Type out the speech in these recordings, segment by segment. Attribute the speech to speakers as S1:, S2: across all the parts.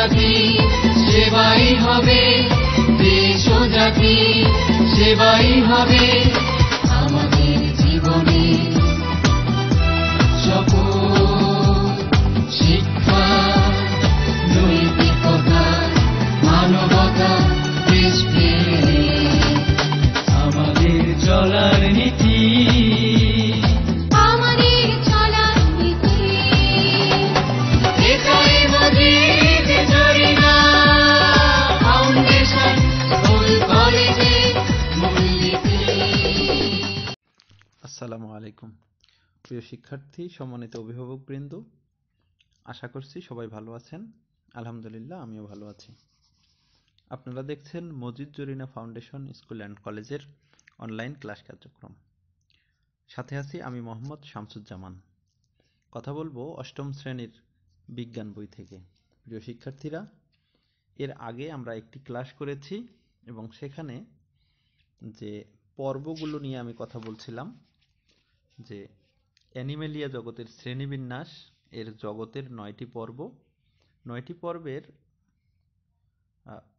S1: জাতি সেবাই হবে দেশ ও জাতি সেবাই হবে আমাদের জীবনে সকল শিক্ষা নৈতিকতা মানবতা দেশকে আমাদের চলার নীতি আলাইকুম প্রিয় শিক্ষার্থী সম্মানিত অভিভাবকবৃন্দ আশা করছি সবাই ভালো আছেন আলহামদুলিল্লাহ আমিও ভালো আছি আপনারা দেখছেন Mojid Jorina foundation school and কলেজের অনলাইন ক্লাস কার্যক্রম সাথে আছি আমি মোহাম্মদ শামসুজ্জামান কথা বলবো অষ্টম শ্রেণীর বিজ্ঞান বই থেকে প্রিয় শিক্ষার্থীরা এর আগে আমরা একটি ক্লাস করেছি এবং সেখানে যে পর্বগুলো নিয়ে আমি কথা বলছিলাম যে অ্যানিমেলিয়া জগতের শ্রেণীবিন্যাস এর জগতের নয়টি পর্ব নয়টি পর্বের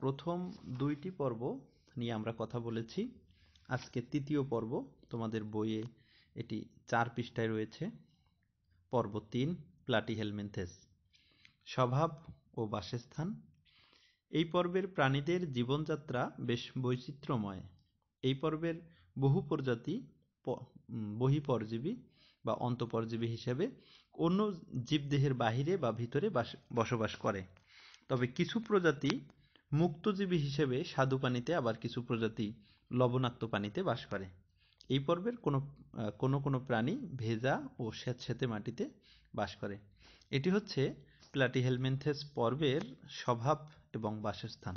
S1: প্রথম দুইটি পর্ব নিয়ে আমরা কথা বলেছি আজকে তৃতীয় পর্ব তোমাদের বইয়ে এটি চার পৃষ্ঠায় রয়েছে পর্ব তিন প্লাটি হেলমেন্থেস স্বভাব ও বাসস্থান এই পর্বের প্রাণীদের জীবনযাত্রা বেশ বৈচিত্র্যময় এই পর্বের বহু প্রজাতি বহিপরজীবী বা অন্তপরজীবী হিসেবে অন্য জীবদেহের বাহিরে বা ভিতরে বসবাস করে তবে কিছু প্রজাতি মুক্তজীবী হিসেবে স্বাদু পানিতে আবার কিছু প্রজাতি লবণাক্ত পানিতে বাস করে এই পর্বের কোনো কোনো কোনো প্রাণী ভেজা ও স্যাঁতস্যাঁতে মাটিতে বাস করে এটি হচ্ছে প্লাটিহেলমেন্থেস পর্বের স্বভাব এবং বাসস্থান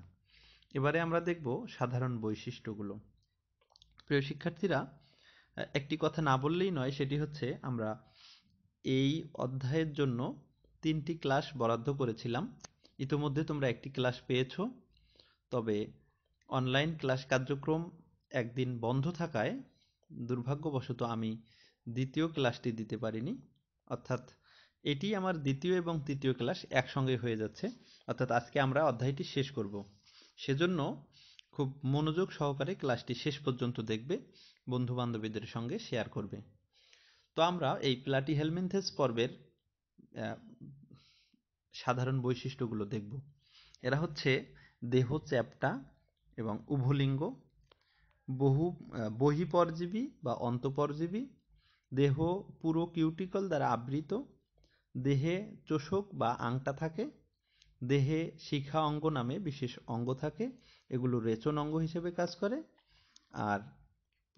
S1: এবারে আমরা দেখব সাধারণ বৈশিষ্ট্যগুলো প্রিয় শিক্ষার্থীরা একটি কথা না বললেই নয় সেটি হচ্ছে আমরা এই অধ্যায়ের জন্য তিনটি ক্লাস বরাদ্দ করেছিলাম ইতিমধ্যে তোমরা একটি ক্লাস পেয়েছ তবে অনলাইন ক্লাস কার্যক্রম একদিন বন্ধ থাকায় দুর্ভাগ্যবশত আমি দ্বিতীয় ক্লাসটি দিতে পারিনি অর্থাৎ এটি আমার দ্বিতীয় এবং তৃতীয় ক্লাস একসঙ্গে হয়ে যাচ্ছে অর্থাৎ আজকে আমরা অধ্যায়টি শেষ করব সেজন্য খুব মনোযোগ সহকারে ক্লাসটি শেষ পর্যন্ত দেখবে বন্ধুবান্ধবীদের সঙ্গে শেয়ার করবে তো আমরা এই প্লাটি হেলমেন্থেস পর্বের সাধারণ বৈশিষ্ট্যগুলো দেখব এরা হচ্ছে দেহ চ্যাপটা এবং উভলিঙ্গ বহু বহিপরজীবী বা অন্তপরজীবী দেহ পুরো কিউটিকল দ্বারা আবৃত দেহে চোষক বা আংটা থাকে দেহে শিখা অঙ্গ নামে বিশেষ অঙ্গ থাকে এগুলো রেচন অঙ্গ হিসেবে কাজ করে আর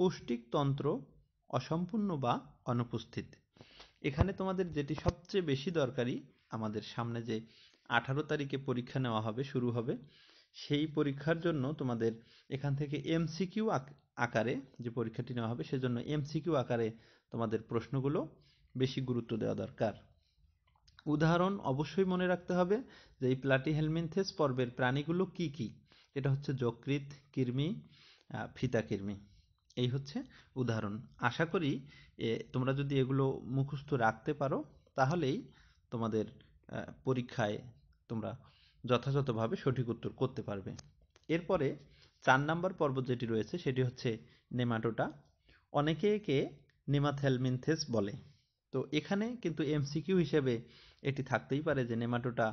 S1: পৌষ্টিকতন্ত্র অসম্পূর্ণ বা অনুপস্থিত এখানে তোমাদের যেটি সবচেয়ে বেশি দরকারি আমাদের সামনে যে আঠারো তারিখে পরীক্ষা নেওয়া হবে শুরু হবে সেই পরীক্ষার জন্য তোমাদের এখান থেকে এমসিকিউ আকারে যে পরীক্ষাটি নেওয়া হবে সেজন্য এমসিকিউ আকারে তোমাদের প্রশ্নগুলো বেশি গুরুত্ব দেওয়া দরকার উদাহরণ অবশ্যই মনে রাখতে হবে যে এই প্লাটি হেলমিনথেস পর্বের প্রাণীগুলো কি কি এটা হচ্ছে যকৃত কৃমি ফিতা কৃমি এই হচ্ছে উদাহরণ আশা করি তোমরা যদি এগুলো মুখস্থ রাখতে পারো তাহলেই তোমাদের পরীক্ষায় তোমরা যথাযথভাবে সঠিক উত্তর করতে পারবে এরপরে চার নাম্বার পর্ব যেটি রয়েছে সেটি হচ্ছে নেমাটোটা অনেকে একে নেমাথেলমিনথেস বলে তো এখানে কিন্তু এমসিকিউ হিসেবে এটি থাকতেই পারে যে নেমাটোটা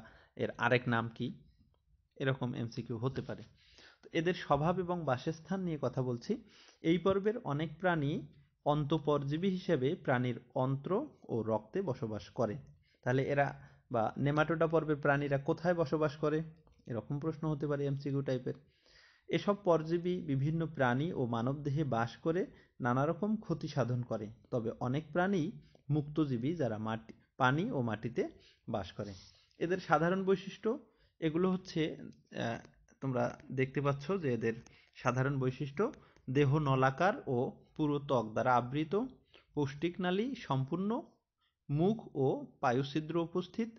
S1: এর আরেক নাম কি এরকম এমসিকিউ হতে পারে এদের স্বভাব এবং বাসস্থান নিয়ে কথা বলছি এই পর্বের অনেক প্রাণী অন্তপরজীবী হিসেবে প্রাণীর অন্ত্র ও রক্তে বসবাস করে তাহলে এরা বা নেমাটোডা পর্বের প্রাণীরা কোথায় বসবাস করে এরকম প্রশ্ন হতে পারে এমসিকিউ টাইপের এসব পরজীবী বিভিন্ন প্রাণী ও মানবদেহে বাস করে নানা রকম ক্ষতি সাধন করে তবে অনেক প্রাণী মুক্তজীবী যারা মাটি পানি ও মাটিতে বাস করে এদের সাধারণ বৈশিষ্ট্য এগুলো হচ্ছে তোমরা দেখতে পাচ্ছ যে এদের সাধারণ বৈশিষ্ট্য দেহ নলাকার ও পুরো ত্বক দ্বারা আবৃত পৌষ্টিক নালী সম্পূর্ণ মুখ ও পায়ুছিদ্র উপস্থিত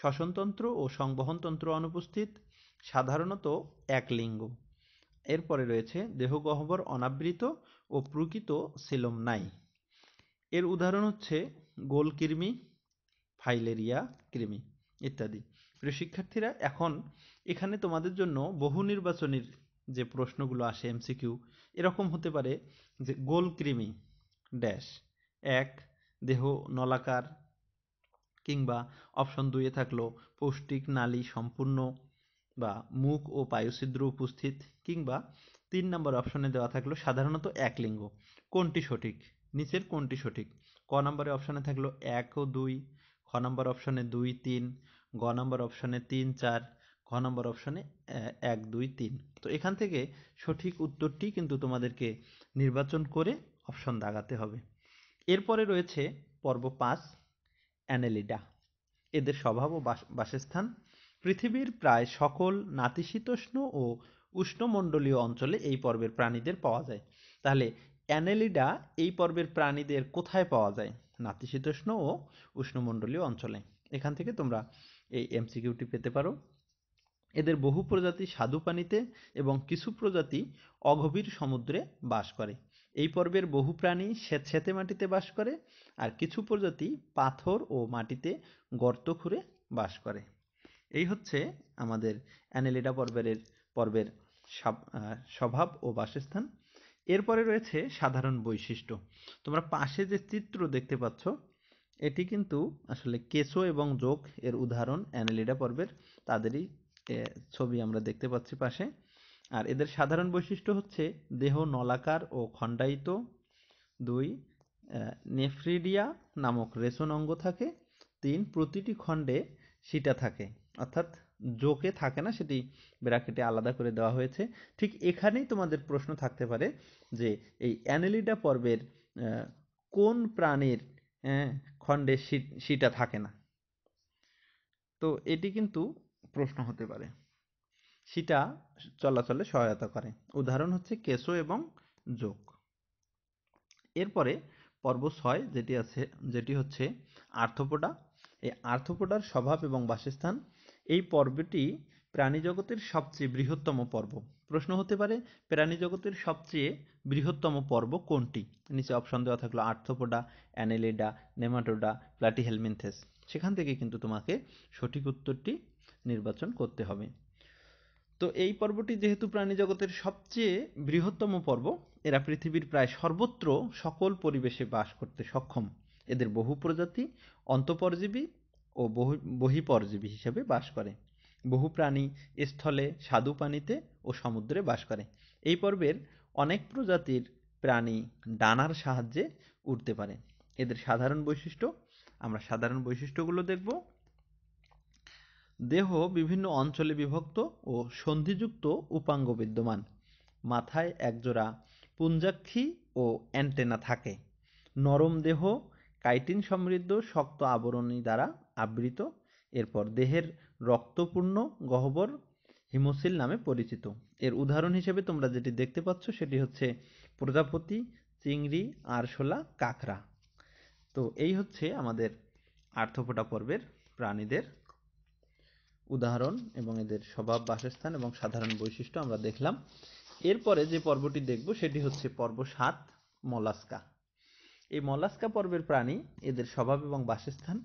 S1: শ্বসনতন্ত্র ও সংবহনতন্ত্র অনুপস্থিত সাধারণত এক লিঙ্গ এরপরে রয়েছে দেহগহ্বর অনাবৃত ও প্রকৃত সিলম নাই এর উদাহরণ হচ্ছে গোলকৃমি ফাইলেরিয়া কৃমি ইত্যাদি প্রিয় শিক্ষার্থীরা এখন এখানে তোমাদের জন্য বহু নির্বাচনীর যে প্রশ্নগুলো আসে এমসিকিউ এরকম হতে পারে যে গোল কৃমি ড্যাশ এক দেহ নলাকার কিংবা অপশন দুইয়ে থাকলো পৌষ্টিক নালী সম্পূর্ণ বা মুখ ও পায়ুছিদ্র উপস্থিত কিংবা তিন নম্বর অপশনে দেওয়া থাকলো সাধারণত এক লিঙ্গ কোনটি সঠিক নিচের কোনটি সঠিক ক নম্বরে অপশনে থাকলো এক ও দুই খ নম্বর অপশনে দুই তিন গ নম্বর অপশনে তিন চার ঘ নম্বর অপশানে এক দুই তিন তো এখান থেকে সঠিক উত্তরটি কিন্তু তোমাদেরকে নির্বাচন করে অপশন দাগাতে হবে এরপরে রয়েছে পর্ব পাঁচ অ্যানেলিডা এদের স্বভাব ও বাসস্থান পৃথিবীর প্রায় সকল নাতিশীতোষ্ণ ও উষ্ণমণ্ডলীয় অঞ্চলে এই পর্বের প্রাণীদের পাওয়া যায় তাহলে অ্যানেলিডা এই পর্বের প্রাণীদের কোথায় পাওয়া যায় নাতিশীতোষ্ণ ও উষ্ণমণ্ডলীয় অঞ্চলে এখান থেকে তোমরা এই এমসিকিউটি পেতে পারো এদের বহু প্রজাতি স্বাদু পানিতে এবং কিছু প্রজাতি অগভীর সমুদ্রে বাস করে এই পর্বের বহু প্রাণী স্যাঁতস্যাঁতে মাটিতে বাস করে আর কিছু প্রজাতি পাথর ও মাটিতে গর্ত খুঁড়ে বাস করে এই হচ্ছে আমাদের অ্যানেলিডা পর্বের পর্বের স্বভাব ও বাসস্থান এরপরে রয়েছে সাধারণ বৈশিষ্ট্য তোমরা পাশে যে চিত্র দেখতে পাচ্ছ এটি কিন্তু আসলে কেঁচো এবং যোগ এর উদাহরণ অ্যানেলিডা পর্বের তাদেরই ছবি আমরা দেখতে পাচ্ছি পাশে আর এদের সাধারণ বৈশিষ্ট্য হচ্ছে দেহ নলাকার ও খণ্ডায়িত দুই নেফ্রিডিয়া নামক রেশন অঙ্গ থাকে তিন প্রতিটি খণ্ডে সিটা থাকে অর্থাৎ জোকে থাকে না সেটি ব্র্যাকেটে আলাদা করে দেওয়া হয়েছে ঠিক এখানেই তোমাদের প্রশ্ন থাকতে পারে যে এই অ্যানেলিডা পর্বের কোন প্রাণীর খণ্ডে সিটা থাকে না তো এটি কিন্তু প্রশ্ন হতে পারে সেটা চলাচলে সহায়তা করে উদাহরণ হচ্ছে কেশো এবং যোগ এরপরে পর্ব ছয় যেটি আছে যেটি হচ্ছে আর্থপোডা এই আর্থপোডার স্বভাব এবং বাসস্থান এই পর্বটি প্রাণীজগতের সবচেয়ে বৃহত্তম পর্ব প্রশ্ন হতে পারে প্রাণীজগতের সবচেয়ে বৃহত্তম পর্ব কোনটি নিচে অপশন দেওয়া থাকলো আর্থপোডা অ্যানেলিডা নেমাটোডা প্লাটিহেলমিনথেস সেখান থেকে কিন্তু তোমাকে সঠিক উত্তরটি নির্বাচন করতে হবে তো এই পর্বটি যেহেতু প্রাণীজগতের সবচেয়ে বৃহত্তম পর্ব এরা পৃথিবীর প্রায় সর্বত্র সকল পরিবেশে বাস করতে সক্ষম এদের বহু প্রজাতি অন্তপরজীবী ও বহু বহিপরজীবী হিসেবে বাস করে বহু প্রাণী স্থলে স্বাদু পানিতে ও সমুদ্রে বাস করে এই পর্বের অনেক প্রজাতির প্রাণী ডানার সাহায্যে উঠতে পারে এদের সাধারণ বৈশিষ্ট্য আমরা সাধারণ বৈশিষ্ট্যগুলো দেখব দেহ বিভিন্ন অঞ্চলে বিভক্ত ও সন্ধিযুক্ত উপাঙ্গ বিদ্যমান মাথায় একজোড়া পুঞ্জাক্ষী ও অ্যান্টেনা থাকে নরম দেহ কাইটিন সমৃদ্ধ শক্ত আবরণী দ্বারা আবৃত এরপর দেহের রক্তপূর্ণ গহ্বর হিমোসিল নামে পরিচিত এর উদাহরণ হিসেবে তোমরা যেটি দেখতে পাচ্ছ সেটি হচ্ছে প্রজাপতি চিংড়ি আরশোলা কাঁকড়া তো এই হচ্ছে আমাদের আর্থপোটা পর্বের প্রাণীদের উদাহরণ এবং এদের স্বভাব বাসস্থান এবং সাধারণ বৈশিষ্ট্য আমরা দেখলাম এরপরে যে পর্বটি দেখব সেটি হচ্ছে পর্ব সাত মলাস্কা এই মলাস্কা পর্বের প্রাণী এদের স্বভাব এবং বাসস্থান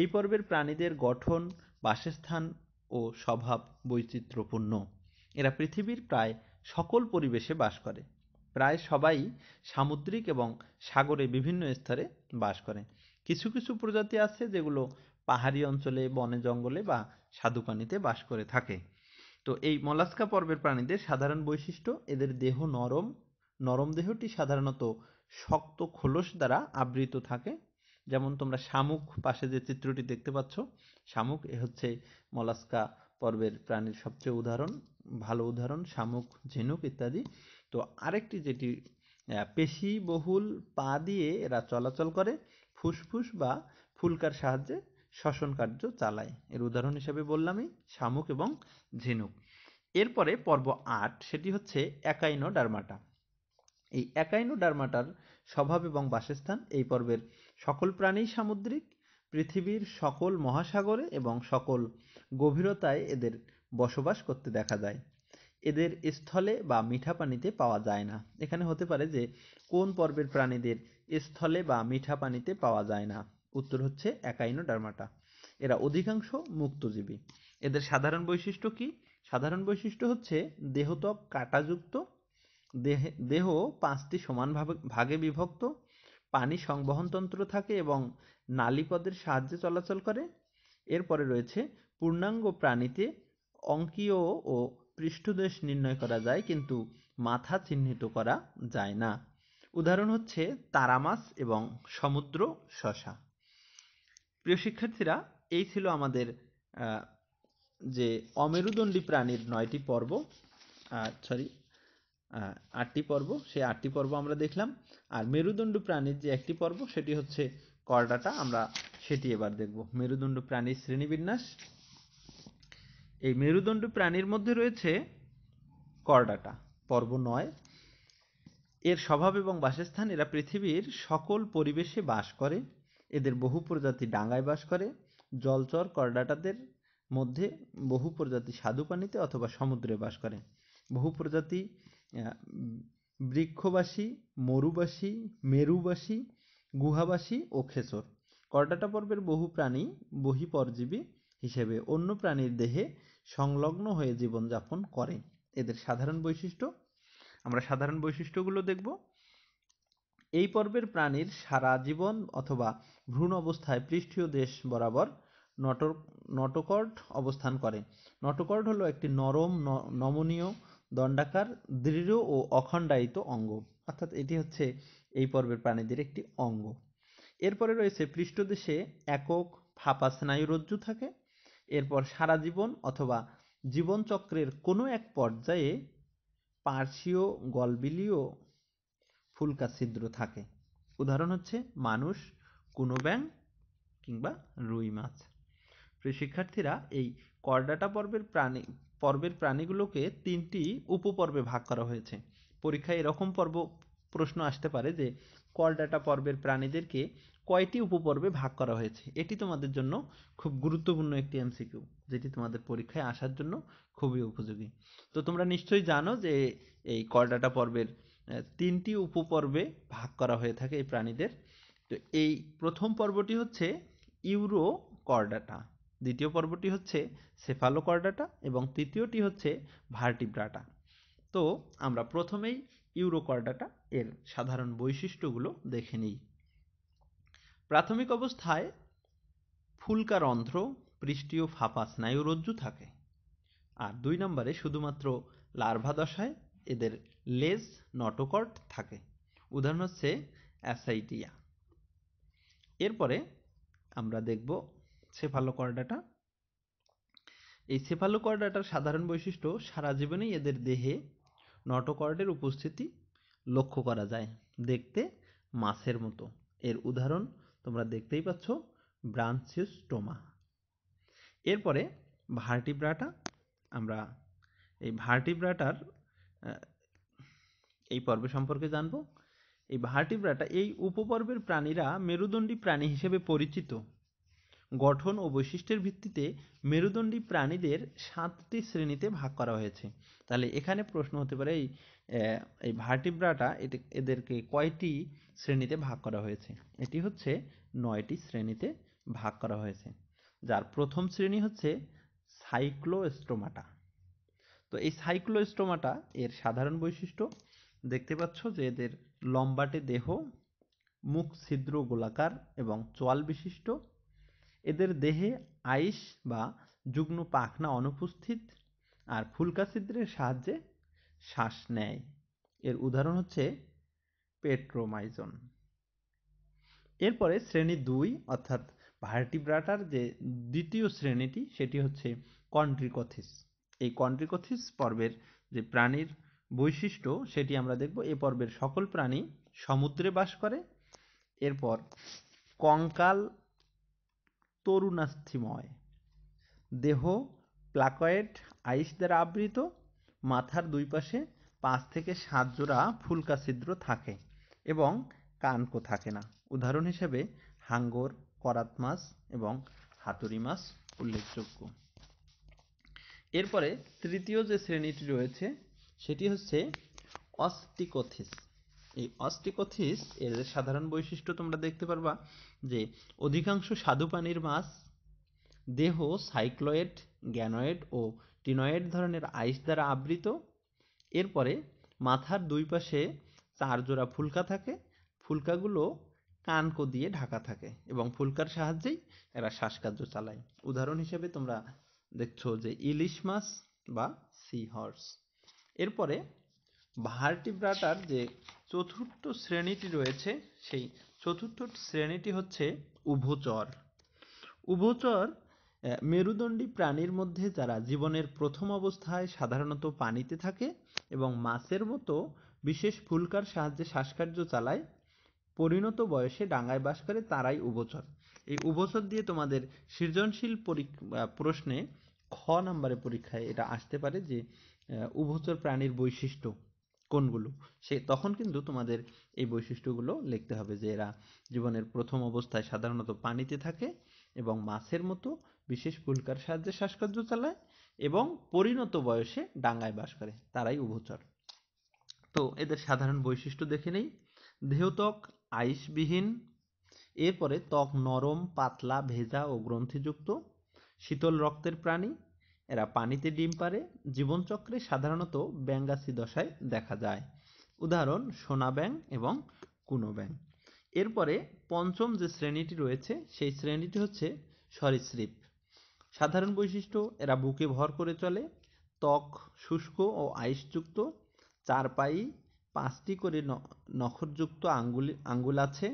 S1: এই পর্বের প্রাণীদের গঠন বাসস্থান ও স্বভাব বৈচিত্র্যপূর্ণ এরা পৃথিবীর প্রায় সকল পরিবেশে বাস করে প্রায় সবাই সামুদ্রিক এবং সাগরে বিভিন্ন স্তরে বাস করে কিছু কিছু প্রজাতি আছে যেগুলো পাহাড়ি অঞ্চলে বনে জঙ্গলে বা স্বাদু পানিতে বাস করে থাকে তো এই মলাস্কা পর্বের প্রাণীদের সাধারণ বৈশিষ্ট্য এদের দেহ নরম নরম দেহটি সাধারণত শক্ত খোলস দ্বারা আবৃত থাকে যেমন তোমরা শামুক পাশে যে চিত্রটি দেখতে পাচ্ছ শামুক এ হচ্ছে মলাস্কা পর্বের প্রাণীর সবচেয়ে উদাহরণ ভালো উদাহরণ শামুক ঝিনুক ইত্যাদি তো আরেকটি যেটি পেশি বহুল পা দিয়ে এরা চলাচল করে ফুসফুস বা ফুলকার সাহায্যে কার্য চালায় এর উদাহরণ হিসেবে বললামই শামুক এবং ঝিনুক এরপরে পর্ব আট সেটি হচ্ছে একাইনো ডার্মাটা এই একাইনো ডার্মাটার স্বভাব এবং বাসস্থান এই পর্বের সকল প্রাণী সামুদ্রিক পৃথিবীর সকল মহাসাগরে এবং সকল গভীরতায় এদের বসবাস করতে দেখা যায় এদের স্থলে বা মিঠা পানিতে পাওয়া যায় না এখানে হতে পারে যে কোন পর্বের প্রাণীদের স্থলে বা মিঠা পানিতে পাওয়া যায় না উত্তর হচ্ছে অ্যাকাইনোডার্মাটা এরা অধিকাংশ মুক্তজীবী এদের সাধারণ বৈশিষ্ট্য কি সাধারণ বৈশিষ্ট্য হচ্ছে দেহত্বক কাটাযুক্ত দেহ পাঁচটি সমান ভাগে বিভক্ত পানি সংবহনতন্ত্র থাকে এবং নালিপদের সাহায্যে চলাচল করে এরপরে রয়েছে পূর্ণাঙ্গ প্রাণীতে অঙ্কীয় ও পৃষ্ঠদেশ নির্ণয় করা যায় কিন্তু মাথা চিহ্নিত করা যায় না উদাহরণ হচ্ছে তারা মাছ এবং সমুদ্র শশা প্রিয় শিক্ষার্থীরা এই ছিল আমাদের যে অমেরুদণ্ডী প্রাণীর নয়টি পর্ব সরি আটটি পর্ব সেই আটটি পর্ব আমরা দেখলাম আর মেরুদণ্ড প্রাণীর যে একটি পর্ব সেটি হচ্ছে করডাটা আমরা সেটি এবার দেখব মেরুদণ্ড প্রাণীর শ্রেণীবিন্যাস এই মেরুদণ্ড প্রাণীর মধ্যে রয়েছে করডাটা পর্ব নয় এর স্বভাব এবং বাসস্থান এরা পৃথিবীর সকল পরিবেশে বাস করে এদের বহু প্রজাতি ডাঙায় বাস করে জলচর করডাটাদের মধ্যে বহু প্রজাতি স্বাদু পানিতে অথবা সমুদ্রে বাস করে বহু প্রজাতি বৃক্ষবাসী মরুবাসী মেরুবাসী গুহাবাসী ও খেচর করডাটা পর্বের বহু প্রাণী বহি পরজীবী হিসেবে অন্য প্রাণীর দেহে সংলগ্ন হয়ে জীবনযাপন করে এদের সাধারণ বৈশিষ্ট্য আমরা সাধারণ বৈশিষ্ট্যগুলো দেখব এই পর্বের প্রাণীর সারা জীবন অথবা ভ্রূণ অবস্থায় পৃষ্ঠীয় দেশ বরাবর নটর নটকর্ড অবস্থান করে নটকর্ড হলো একটি নরম নমনীয় দণ্ডাকার দৃঢ় ও অখণ্ডায়িত অঙ্গ অর্থাৎ এটি হচ্ছে এই পর্বের প্রাণীদের একটি অঙ্গ এরপরে রয়েছে পৃষ্ঠদেশে একক ফাঁপা স্নায়ুরজ্জু থাকে এরপর সারা জীবন অথবা জীবনচক্রের কোনো এক পর্যায়ে পার্শ্বীয় গলবিলীয় ফুলকা ছিদ্র থাকে উদাহরণ হচ্ছে মানুষ কোনো ব্যাং কিংবা রুই মাছ প্রিয় শিক্ষার্থীরা এই করডাটা পর্বের প্রাণী পর্বের প্রাণীগুলোকে তিনটি উপপর্বে ভাগ করা হয়েছে পরীক্ষায় এরকম পর্ব প্রশ্ন আসতে পারে যে করডাটা পর্বের প্রাণীদেরকে কয়টি উপপর্বে ভাগ করা হয়েছে এটি তোমাদের জন্য খুব গুরুত্বপূর্ণ একটি এমসিকিউ যেটি তোমাদের পরীক্ষায় আসার জন্য খুবই উপযোগী তো তোমরা নিশ্চয়ই জানো যে এই করডাটা পর্বের তিনটি উপপর্বে ভাগ করা হয়ে থাকে এই প্রাণীদের তো এই প্রথম পর্বটি হচ্ছে ইউরো কর্ডাটা দ্বিতীয় পর্বটি হচ্ছে সেফালো কর্ডাটা এবং তৃতীয়টি হচ্ছে ভার্টিব্রাটা তো আমরা প্রথমেই ইউরো কর্ডাটা এর সাধারণ বৈশিষ্ট্যগুলো দেখে নিই প্রাথমিক অবস্থায় ফুলকার অন্ধ্র পৃষ্ঠীয় ফাঁপা স্নায়ুরজ্জু থাকে আর দুই নম্বরে শুধুমাত্র লার্ভা দশায় এদের লেজ নটোকট থাকে উদাহরণ হচ্ছে অ্যাসাইটিয়া এরপরে আমরা দেখব সেফালোকর্ডাটা এই সেফালোকর্ডাটার সাধারণ বৈশিষ্ট্য সারা জীবনেই এদের দেহে নটোকর্ডের উপস্থিতি লক্ষ্য করা যায় দেখতে মাছের মতো এর উদাহরণ তোমরা দেখতেই পাচ্ছ ব্রাঞ্চিওস্টোমা এরপরে ভার্টিব্রাটা আমরা এই ভার্টিব্রাটার এই পর্ব সম্পর্কে জানব এই ভার্টিব্রাটা এই উপপর্বের প্রাণীরা মেরুদণ্ডী প্রাণী হিসেবে পরিচিত গঠন ও বৈশিষ্ট্যের ভিত্তিতে মেরুদণ্ডী প্রাণীদের সাতটি শ্রেণীতে ভাগ করা হয়েছে তাহলে এখানে প্রশ্ন হতে পারে এই এই ভার্টিব্রাটা এদেরকে কয়টি শ্রেণীতে ভাগ করা হয়েছে এটি হচ্ছে নয়টি শ্রেণীতে ভাগ করা হয়েছে যার প্রথম শ্রেণী হচ্ছে সাইক্লোস্টোমাটা তো এই সাইক্লোস্টোমাটা এর সাধারণ বৈশিষ্ট্য দেখতে পাচ্ছ যে এদের লম্বাটে দেহ মুখ ছিদ্র গোলাকার এবং চোয়াল বিশিষ্ট এদের দেহে আইস বা যুগ্ম পাখনা অনুপস্থিত আর ফুলকা ছিদ্রের সাহায্যে শ্বাস নেয় এর উদাহরণ হচ্ছে পেট্রোমাইজন এরপরে শ্রেণী দুই অর্থাৎ ভার্টিব্রাটার যে দ্বিতীয় শ্রেণীটি সেটি হচ্ছে কন্ট্রিকথিস এই কন্ড্রিকোথিস পর্বের যে প্রাণীর বৈশিষ্ট্য সেটি আমরা দেখব এ পর্বের সকল প্রাণী সমুদ্রে বাস করে এরপর কঙ্কাল তরুণাস্থিময় দেহ প্লাকয়েট আইস দ্বারা আবৃত মাথার দুই পাশে পাঁচ থেকে সাত জোড়া ফুলকা ছিদ্র থাকে এবং কানকো থাকে না উদাহরণ হিসেবে হাঙ্গর করাত মাছ এবং হাতুড়ি মাছ উল্লেখযোগ্য এরপরে তৃতীয় যে শ্রেণীটি রয়েছে সেটি হচ্ছে অস্টিকোথিস এই অস্টিকোথিস এর সাধারণ বৈশিষ্ট্য তোমরা দেখতে পারবা যে অধিকাংশ স্বাদু পানির মাছ দেহ সাইক্লয়েড গ্যানয়েড ও টিনয়েড ধরনের আইস দ্বারা আবৃত এরপরে মাথার দুই পাশে চার জোড়া ফুলকা থাকে ফুলকাগুলো কানকো দিয়ে ঢাকা থাকে এবং ফুলকার সাহায্যেই এরা শ্বাসকার্য চালায় উদাহরণ হিসেবে তোমরা দেখছো যে ইলিশ মাছ বা সি হর্স এরপরে ভার্টিব্রাটার যে চতুর্থ শ্রেণীটি রয়েছে সেই চতুর্থ শ্রেণীটি হচ্ছে উভচর উভচর মেরুদণ্ডী প্রাণীর মধ্যে যারা জীবনের প্রথম অবস্থায় সাধারণত পানিতে থাকে এবং মাছের মতো বিশেষ ফুলকার সাহায্যে শ্বাসকার্য চালায় পরিণত বয়সে ডাঙায় বাস করে তারাই উভচর এই উপসদ দিয়ে তোমাদের সৃজনশীল প্রশ্নে খ নাম্বারে পরীক্ষায় এটা আসতে পারে যে উভচর প্রাণীর বৈশিষ্ট্য কোনগুলো সে তখন কিন্তু তোমাদের এই বৈশিষ্ট্যগুলো লিখতে হবে যে এরা জীবনের প্রথম অবস্থায় সাধারণত পানিতে থাকে এবং মাছের মতো বিশেষ পুলকার সাহায্যে শ্বাসকার্য চালায় এবং পরিণত বয়সে ডাঙ্গায় বাস করে তারাই উভচর তো এদের সাধারণ বৈশিষ্ট্য দেখে নেই দেহত্বক আইসবিহীন এরপরে ত্বক নরম পাতলা ভেজা ও গ্রন্থিযুক্ত শীতল রক্তের প্রাণী এরা পানিতে ডিম পারে জীবনচক্রে সাধারণত ব্যাঙ্গাসি দশায় দেখা যায় উদাহরণ সোনা ব্যাং এবং কুনো ব্যাং এরপরে পঞ্চম যে শ্রেণীটি রয়েছে সেই শ্রেণীটি হচ্ছে সরীসৃপ সাধারণ বৈশিষ্ট্য এরা বুকে ভর করে চলে ত্বক শুষ্ক ও আইসযুক্ত চার পাই পাঁচটি করে নখরযুক্ত আঙ্গুল আঙ্গুল আছে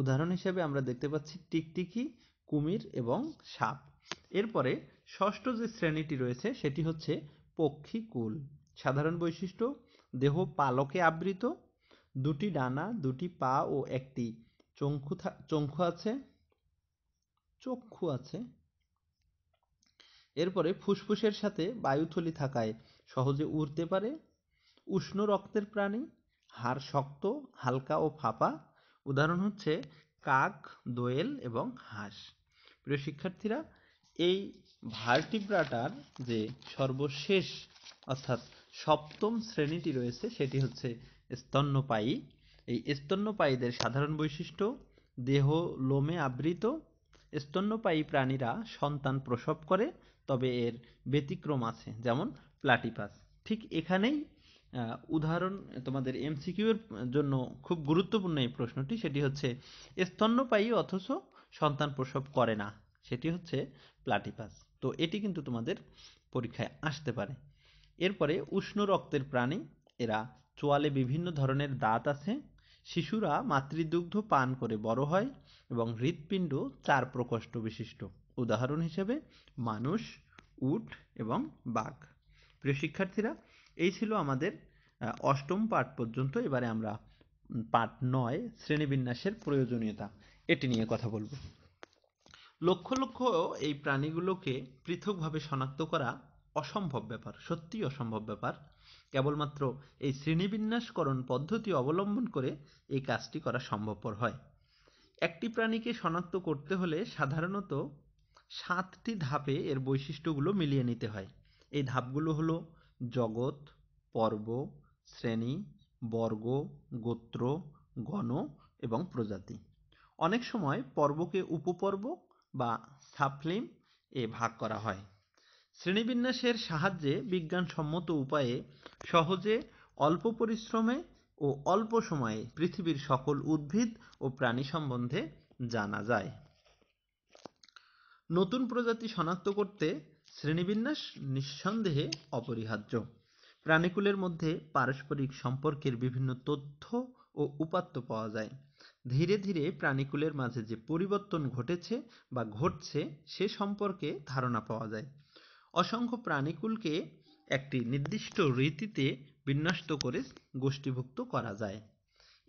S1: উদাহরণ হিসেবে আমরা দেখতে পাচ্ছি টিকটিকি কুমির এবং সাপ এরপরে ষষ্ঠ যে শ্রেণীটি রয়েছে সেটি হচ্ছে পক্ষীকুল সাধারণ বৈশিষ্ট্য দেহ পালকে আবৃত দুটি ডানা দুটি পা ও একটি চঙ্কু চঙ্কু আছে চক্ষু আছে এরপরে ফুসফুসের সাথে বায়ুথলি থাকায় সহজে উড়তে পারে উষ্ণ রক্তের প্রাণী হাড় শক্ত হালকা ও ফাঁপা উদাহরণ হচ্ছে কাক দোয়েল এবং হাঁস প্রিয় শিক্ষার্থীরা এই ভার্টিব্রাটার যে সর্বশেষ অর্থাৎ সপ্তম শ্রেণীটি রয়েছে সেটি হচ্ছে স্তন্যপায়ী এই স্তন্যপায়ীদের সাধারণ বৈশিষ্ট্য দেহ লোমে আবৃত স্তন্যপায়ী প্রাণীরা সন্তান প্রসব করে তবে এর ব্যতিক্রম আছে যেমন প্লাটিপাস ঠিক এখানেই উদাহরণ তোমাদের এমসিকিউ এর জন্য খুব গুরুত্বপূর্ণ এই প্রশ্নটি সেটি হচ্ছে স্তন্যপায়ী অথচ সন্তান প্রসব করে না সেটি হচ্ছে প্লাটিপাস তো এটি কিন্তু তোমাদের পরীক্ষায় আসতে পারে এরপরে উষ্ণ রক্তের প্রাণী এরা চোয়ালে বিভিন্ন ধরনের দাঁত আছে শিশুরা মাতৃদুগ্ধ পান করে বড় হয় এবং হৃৎপিণ্ড চার প্রকোষ্ঠ বিশিষ্ট উদাহরণ হিসেবে মানুষ উট এবং বাঘ প্রিয় শিক্ষার্থীরা এই ছিল আমাদের অষ্টম পাঠ পর্যন্ত এবারে আমরা পাঠ নয় শ্রেণীবিন্যাসের প্রয়োজনীয়তা এটি নিয়ে কথা বলব লক্ষ লক্ষ এই প্রাণীগুলোকে পৃথকভাবে শনাক্ত করা অসম্ভব ব্যাপার সত্যিই অসম্ভব ব্যাপার কেবলমাত্র এই শ্রেণীবিন্যাসকরণ পদ্ধতি অবলম্বন করে এই কাজটি করা সম্ভবপর হয় একটি প্রাণীকে শনাক্ত করতে হলে সাধারণত সাতটি ধাপে এর বৈশিষ্ট্যগুলো মিলিয়ে নিতে হয় এই ধাপগুলো হলো জগৎ পর্ব শ্রেণী বর্গ গোত্র গণ এবং প্রজাতি অনেক সময় পর্বকে উপপর্ব বা সাবফ্লিম এ ভাগ করা হয় শ্রেণীবিন্যাসের সাহায্যে বিজ্ঞানসম্মত উপায়ে সহজে অল্প পরিশ্রমে ও অল্প সময়ে পৃথিবীর সকল উদ্ভিদ ও প্রাণী সম্বন্ধে জানা যায় নতুন প্রজাতি শনাক্ত করতে শ্রেণীবিন্যাস নিঃসন্দেহে অপরিহার্য প্রাণীকুলের মধ্যে পারস্পরিক সম্পর্কের বিভিন্ন তথ্য ও উপাত্ত পাওয়া যায় ধীরে ধীরে প্রাণীকুলের মাঝে যে পরিবর্তন ঘটেছে বা ঘটছে সে সম্পর্কে ধারণা পাওয়া যায় অসংখ্য প্রাণীকুলকে একটি নির্দিষ্ট রীতিতে বিন্যস্ত করে গোষ্ঠীভুক্ত করা যায়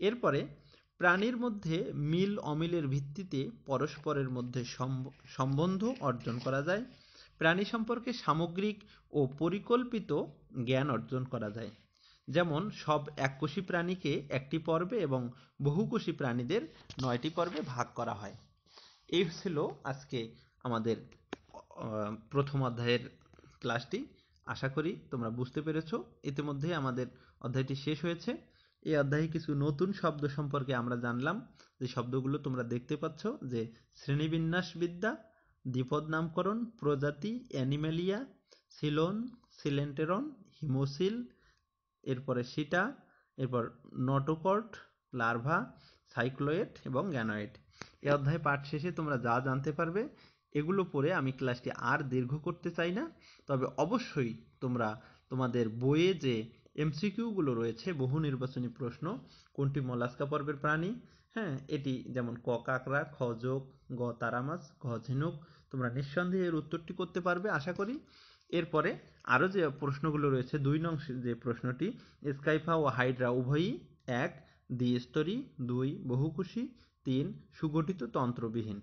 S1: এরপরে প্রাণীর মধ্যে মিল অমিলের ভিত্তিতে পরস্পরের মধ্যে সম্বন্ধ অর্জন করা যায় প্রাণী সম্পর্কে সামগ্রিক ও পরিকল্পিত জ্ঞান অর্জন করা যায় যেমন সব এককোষী প্রাণীকে একটি পর্বে এবং বহুকোষী প্রাণীদের নয়টি পর্বে ভাগ করা হয় এই ছিল আজকে আমাদের প্রথম অধ্যায়ের ক্লাসটি আশা করি তোমরা বুঝতে পেরেছ ইতিমধ্যে আমাদের অধ্যায়টি শেষ হয়েছে এই অধ্যায়ে কিছু নতুন শব্দ সম্পর্কে আমরা জানলাম যে শব্দগুলো তোমরা দেখতে পাচ্ছ যে শ্রেণীবিন্যাস বিদ্যা দ্বিপদ নামকরণ প্রজাতি অ্যানিমেলিয়া সিলোন সিলেন্টেরন হিমোসিল এরপরে সিটা এরপর নটোকট লার্ভা সাইক্লোয়েট এবং গ্যানোয়েট এ অধ্যায় পাঠ শেষে তোমরা যা জানতে পারবে এগুলো পড়ে আমি ক্লাসটি আর দীর্ঘ করতে চাই না তবে অবশ্যই তোমরা তোমাদের বইয়ে যে এমসিকিউগুলো রয়েছে বহু নির্বাচনী প্রশ্ন কোনটি মলাস্কা পর্বের প্রাণী হ্যাঁ এটি যেমন ককাকড়া খজক গ তারামাছ ঘ ঝিনুক তোমরা নিঃসন্দেহে এর উত্তরটি করতে পারবে আশা করি এরপরে আরও যে প্রশ্নগুলো রয়েছে দুই নং যে প্রশ্নটি স্কাইফা ও হাইড্রা উভয়ই এক দ্বিস্তরী দুই বহুকুশী তিন সুগঠিত তন্ত্রবিহীন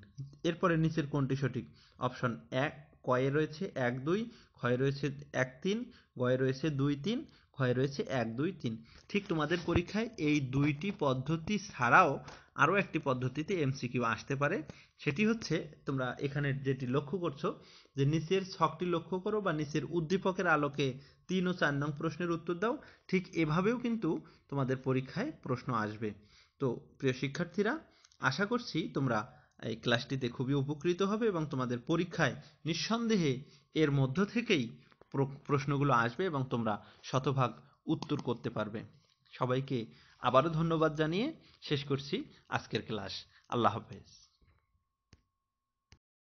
S1: এরপরে নিচের কোনটি সঠিক অপশন এক কয়ে রয়েছে এক দুই ক্ষয়ে রয়েছে এক তিন গয়ে রয়েছে দুই তিন হয়ে রয়েছে এক দুই তিন ঠিক তোমাদের পরীক্ষায় এই দুইটি পদ্ধতি ছাড়াও আরও একটি পদ্ধতিতে এমসিকিউ আসতে পারে সেটি হচ্ছে তোমরা এখানে যেটি লক্ষ্য করছো যে নিচের ছকটি লক্ষ্য করো বা নিচের উদ্দীপকের আলোকে তিন ও চার নং প্রশ্নের উত্তর দাও ঠিক এভাবেও কিন্তু তোমাদের পরীক্ষায় প্রশ্ন আসবে তো প্রিয় শিক্ষার্থীরা আশা করছি তোমরা এই ক্লাসটিতে খুবই উপকৃত হবে এবং তোমাদের পরীক্ষায় নিঃসন্দেহে এর মধ্য থেকেই প্রশ্নগুলো আসবে এবং তোমরা শতভাগ উত্তর করতে পারবে সবাইকে আবারও ধন্যবাদ জানিয়ে শেষ করছি আজকের ক্লাস আল্লাহ হাফেজ